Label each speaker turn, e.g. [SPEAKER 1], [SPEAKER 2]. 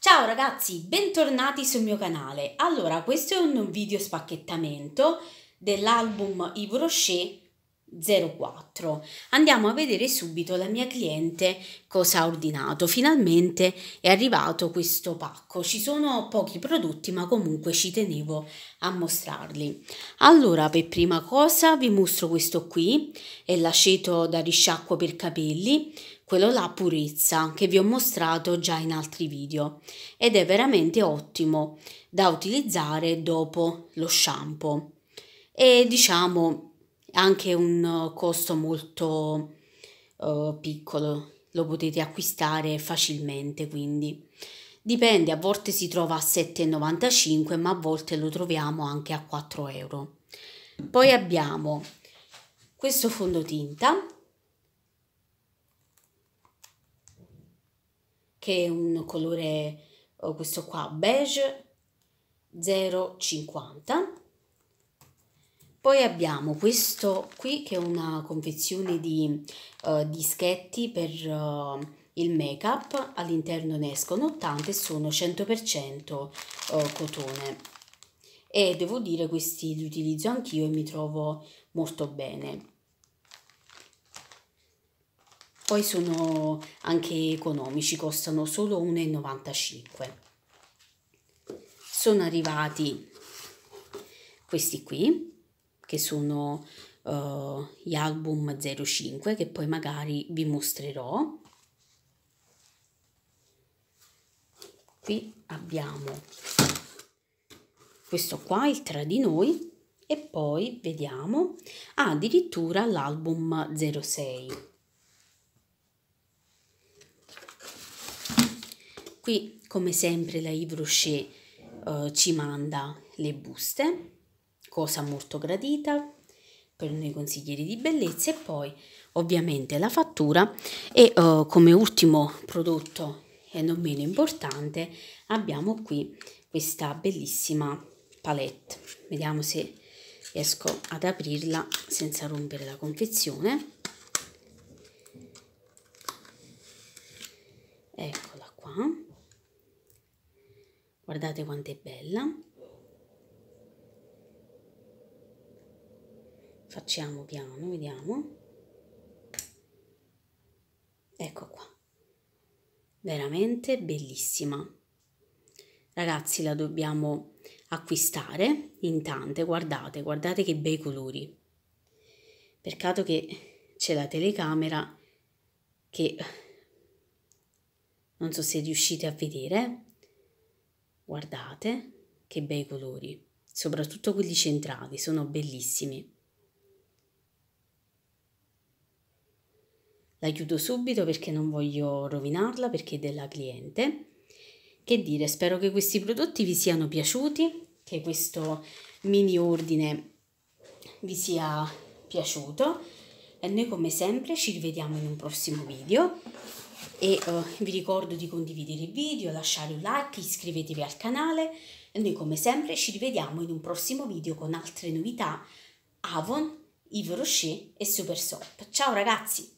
[SPEAKER 1] Ciao ragazzi, bentornati sul mio canale. Allora, questo è un video spacchettamento dell'album Yves Rocher 04. Andiamo a vedere subito la mia cliente cosa ha ordinato. Finalmente è arrivato questo pacco. Ci sono pochi prodotti, ma comunque ci tenevo a mostrarli. Allora, per prima cosa vi mostro questo qui, è l'aceto da risciacquo per capelli, quello là purezza che vi ho mostrato già in altri video ed è veramente ottimo da utilizzare dopo lo shampoo. E diciamo anche un eh, costo molto uh, piccolo, lo potete acquistare facilmente quindi. Dipende, a volte si trova a 7,95 ma a volte lo troviamo anche a 4 euro. Poi abbiamo questo fondotinta che è un colore, eh, questo qua, beige 0,50 poi abbiamo questo qui che è una confezione di uh, dischetti per uh, il make up, all'interno ne escono 80 e sono 100% uh, eh, cotone e devo dire questi li utilizzo anch'io e mi trovo molto bene. Poi sono anche economici, costano solo 1,95. Sono arrivati questi qui che sono uh, gli album 05 che poi magari vi mostrerò. Qui abbiamo questo qua, il tra di noi, e poi vediamo ah, addirittura l'album 06. Qui, come sempre, la Yves Rocher eh, ci manda le buste cosa molto gradita per noi consiglieri di bellezza e poi ovviamente la fattura e uh, come ultimo prodotto e non meno importante abbiamo qui questa bellissima palette vediamo se riesco ad aprirla senza rompere la confezione eccola qua guardate quanto è bella facciamo piano vediamo ecco qua veramente bellissima ragazzi la dobbiamo acquistare in tante guardate guardate che bei colori peccato che c'è la telecamera che non so se riuscite a vedere guardate che bei colori soprattutto quelli centrali sono bellissimi La chiudo subito perché non voglio rovinarla perché è della cliente. Che dire, spero che questi prodotti vi siano piaciuti, che questo mini ordine vi sia piaciuto e noi come sempre ci rivediamo in un prossimo video e uh, vi ricordo di condividere il video, lasciare un like, iscrivetevi al canale e noi come sempre ci rivediamo in un prossimo video con altre novità Avon, Yves Rocher e Super Soap. Ciao ragazzi!